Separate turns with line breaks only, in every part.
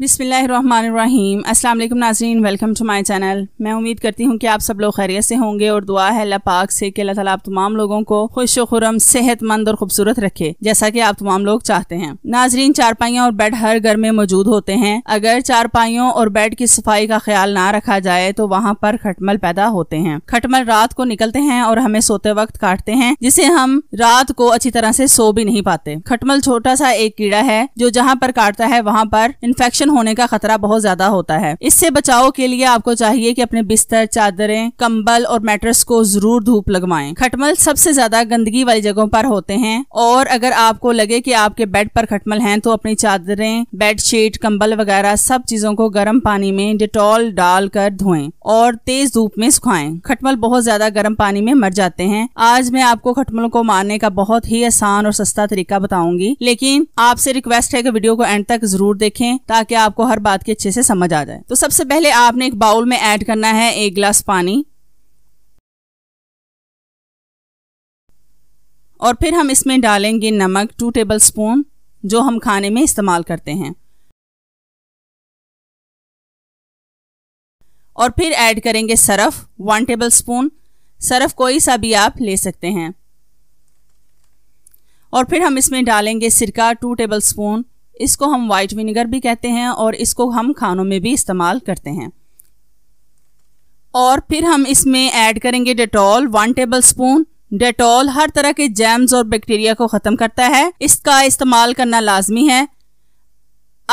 बिसमीम् अल्लाम नाजरीन welcome to my channel मैं उम्मीद करती हूँ कि आप सब लोग खैरियत से होंगे और दुआ है अल्लाह पाक से कि अल्लाह ताला आप तमाम लोगों को खुश खुरम सेहतमंद और खूबसूरत रखे जैसा कि आप तमाम लोग चाहते हैं नाजरीन चारपाइयाँ और बेड हर घर में मौजूद होते हैं अगर चारपाइयों और बेड की सफाई का ख्याल ना रखा जाए तो वहाँ पर खटमल पैदा होते हैं खटमल रात को निकलते हैं और हमें सोते वक्त काटते हैं जिसे हम रात को अच्छी तरह से सो भी नहीं पाते खटमल छोटा सा एक कीड़ा है जो जहाँ पर काटता है वहाँ पर इन्फेक्शन इन्फेक्शन होने का खतरा बहुत ज्यादा होता है इससे बचाव के लिए आपको चाहिए कि अपने बिस्तर चादरें कंबल और मैट्रेस को जरूर धूप लगवाएं खटमल सबसे ज्यादा गंदगी वाली जगहों पर होते हैं और अगर आपको लगे कि आपके बेड पर खटमल हैं तो अपनी चादरें बेडशीट कंबल वगैरह सब चीजों को गर्म पानी में डिटॉल डालकर धोएं और तेज धूप में सुखाएं खटमल बहुत ज्यादा गर्म पानी में मर जाते हैं आज मैं आपको खटमलों को मारने का बहुत ही आसान और सस्ता तरीका बताऊंगी लेकिन आपसे रिक्वेस्ट है कि वीडियो को एंड तक जरूर देखें ताकि आपको हर बात की अच्छे से समझ आ जाए तो सबसे पहले आपने एक बाउल में ऐड करना है एक गिलास पानी और फिर हम इसमें डालेंगे नमक टू टेबल स्पून जो हम खाने में इस्तेमाल करते हैं और फिर ऐड करेंगे Surf one tablespoon Surf कोई सा भी आप ले सकते हैं और फिर हम इसमें डालेंगे सिरका टू टेबल स्पून इसको हम वाइट विनेगर भी कहते हैं और इसको हम खानों में भी इस्तेमाल करते हैं और फिर हम इसमें ऐड करेंगे Dettol one tablespoon Dettol हर तरह के जैम्स और बैक्टीरिया को ख़त्म करता है इसका इस्तेमाल करना लाजमी है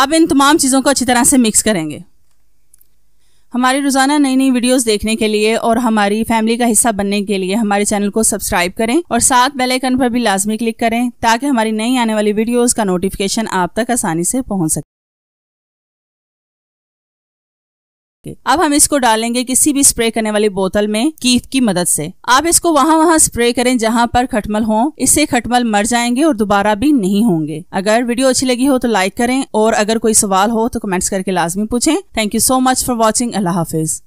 अब इन तमाम चीज़ों को अच्छी तरह से मिक्स करेंगे हमारी रोजाना नई नई वीडियोस देखने के लिए और हमारी फैमिली का हिस्सा बनने के लिए हमारे चैनल को सब्सक्राइब करें और साथ बेल आइकन पर भी लाजमी क्लिक करें ताकि हमारी नई आने वाली वीडियोस का नोटिफिकेशन आप तक आसानी से पहुंच सके करके अब हम इसको डालेंगे किसी भी स्प्रे करने वाली बोतल में कीफ की मदद से आप इसको वहाँ वहाँ स्प्रे करें जहाँ पर खटमल हो इससे खटमल मर जाएंगे और दोबारा भी नहीं होंगे अगर वीडियो अच्छी लगी हो तो लाइक करें और अगर कोई सवाल हो तो कमेंट्स करके लाजमी पूछें thank you so much for watching अल्लाह हाफिज़